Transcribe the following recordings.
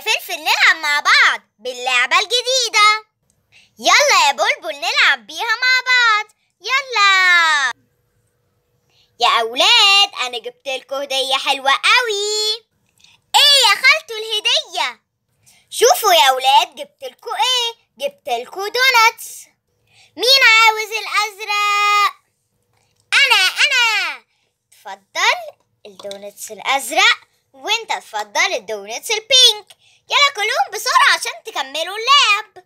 فلفل نلعب مع بعض باللعبة الجديدة يلا يا بلبل نلعب بيها مع بعض يلا يا أولاد أنا جبت لكم هدية حلوة قوي إيه يا خالته الهدية شوفوا يا أولاد جبت لكم إيه جبت لكم دوناتس مين عاوز الأزرق أنا أنا اتفضل الدوناتس الأزرق وانت تفضل الدونتس البينك يلا كلهم بسرعة عشان تكملوا اللعب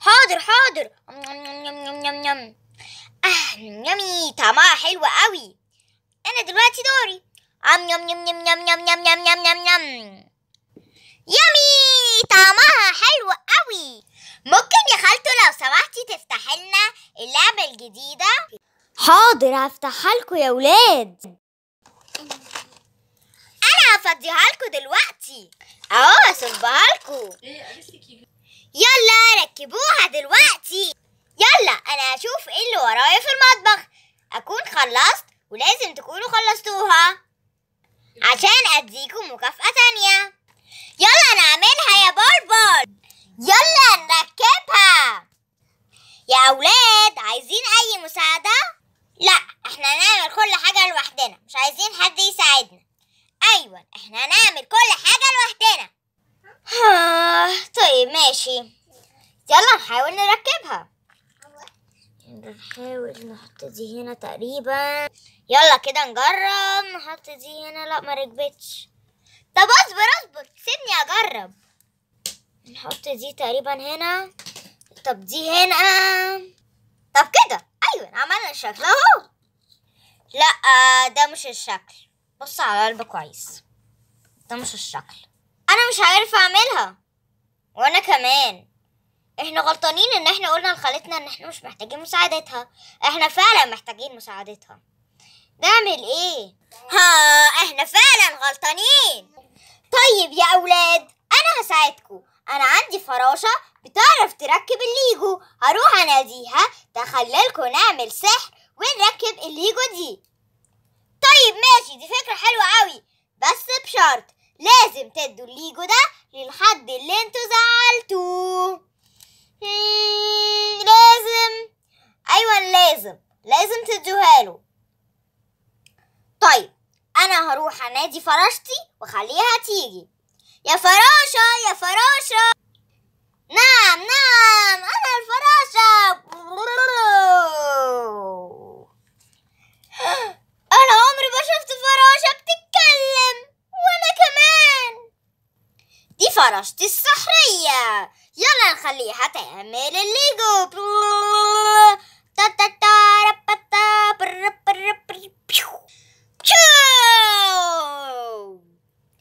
حاضر حاضر يم يم يم يم آه يمي طعمها حلو قوي انا دلوقتي دوري ام يم يم يم يم يم يم يم يم يم يم يمي طعمها حلو قوي ممكن يا خالته لو سمحتي تفتحي لنا اللعبة الجديدة حاضر هفتحها لكم يا ولاد انا هفضيها لكم دلوقتي اهو هصبها لكم يلا ركبوها دلوقتي يلا انا هشوف ايه اللي ورايا في المطبخ اكون خلصت ولازم تكونوا خلصتوها عشان اديكم مكافأة تانية يلا نعملها يا بربر يلا نركبها يا اولاد عايزين اي مساعدة؟ لا احنا نعمل كل حاجة لوحدنا مش عايزين حد يساعدنا ايوه احنا هنعمل كل حاجة لوحدنا آه طيب ماشي يلا نحاول نركبها نحاول نحط دي هنا تقريبا يلا كده نجرب نحط دي هنا لا ما ركبتش طب اصبر اصبر سيبني اجرب نحط دي تقريبا هنا طب دي هنا طب كده ايوه عملنا الشكل اهو لا آه، ده مش الشكل بص على العلبة كويس ده مش الشكل انا مش عارفه اعملها وانا كمان احنا غلطانين ان احنا قلنا لخالتنا ان احنا مش محتاجين مساعدتها احنا فعلا محتاجين مساعدتها نعمل ايه ها احنا فعلا غلطانين طيب يا اولاد انا هساعدكم انا عندي فراشه بتعرف تركب الليجو هروح اناديها تخليلكوا نعمل سحر ونركب الليجو دي طيب ماشي دي فكرة حلوة قوي بس بشرط لازم تدوا الليجو ده للحد اللي انتوا زعلتوه لازم ايوه لازم لازم تدوها له طيب انا هروح انادي فراشتي واخليها تيجي يا فراشة يا فراشة نعم نعم انا الفراشة فراشتي السحرية يلا نخليها تعمل الليجو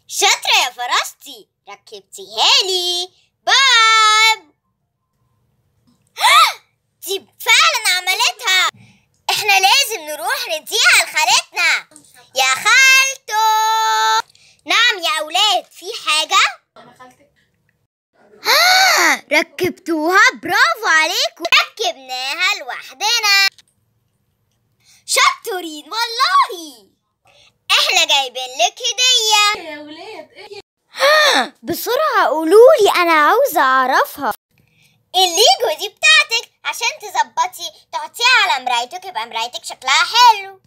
شاطرة يا فرشتي ركبتيها لي باب دي فعلا عملتها احنا لازم نروح نديها لخالتنا يا خالتو نعم يا أولاد في حاجة ها ركبتوها برافو عليكم ركبناها لوحدنا شطورين والله احنا جايبين لك هديه يا ولاد ايه ها بسرعه قولوا لي انا عاوزه اعرفها الليجو دي بتاعتك عشان تظبطي تحطيها على مرايتك يبقى مرايتك شكلها حلو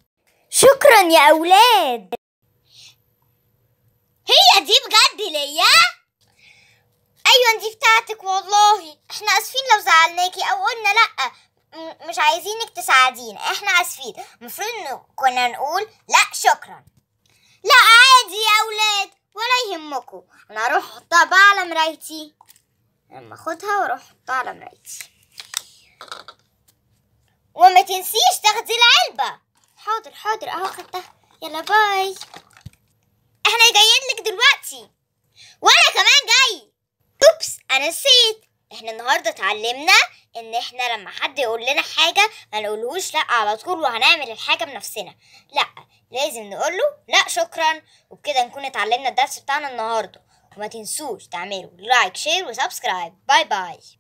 شكرا يا اولاد هي دي بجد ليا ايوه دي بتاعتك والله احنا اسفين لو زعلناكي او قلنا لا مش عايزينك تساعدينا احنا اسفين المفروض انه كنا نقول لا شكرا لا عادي يا اولاد ولا يهمكم انا هروح احطها بقى على مرايتي لما اخدها واروح احطها على مرايتي وما تنسيش تاخدي العلبه حاضر حاضر اهو خدتها يلا باي احنا جايين لك دلوقتي وانا كمان جاي انا نسيت احنا النهارده اتعلمنا ان احنا لما حد يقول لنا حاجه ما نقولهوش لا على طول وهنعمل الحاجه بنفسنا لا لازم نقوله لا شكرا وبكده نكون اتعلمنا الدرس بتاعنا النهارده وما تنسوش تعملوا لايك شير وسبسكرايب باي باي